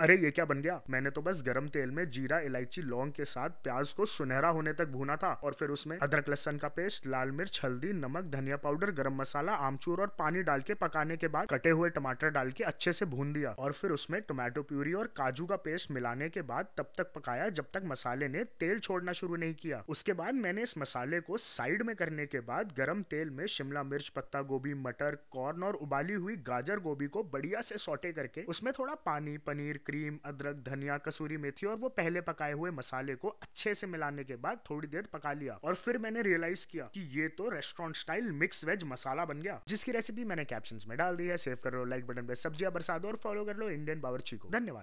अरे ये क्या बन गया मैंने तो बस गरम तेल में जीरा इलायची लौंग के साथ प्याज को सुनहरा होने तक भूना था और फिर उसमें अदरक लहसन का पेस्ट लाल मिर्च हल्दी नमक धनिया पाउडर गरम मसाला आमचूर और पानी डाल के पकाने के बाद कटे हुए टमाटर डाल के अच्छे से भून दिया और फिर उसमें टोमेटो प्यूरी और काजू का पेस्ट मिलाने के बाद तब तक पकाया जब तक मसाले ने तेल छोड़ना शुरू नहीं किया उसके बाद मैंने इस मसाले को साइड में करने के बाद गर्म तेल में शिमला मिर्च पत्ता गोभी मटर कॉर्न और उबाली हुई गाजर गोभी को बढ़िया से सोटे करके उसमें थोड़ा पानी पनीर क्रीम अदरक धनिया कसूरी मेथी और वो पहले पकाए हुए मसाले को अच्छे से मिलाने के बाद थोड़ी देर पका लिया और फिर मैंने रियलाइज किया कि ये तो restaurant style mix veg masala बन गया जिसकी रेसिपी मैंने कैप्शन में डाल दी है सेव कर लो लाइक बटन पे सब्जियां बरसा दो और फॉलो कर लो इंडियन बावर्ची को धन्यवाद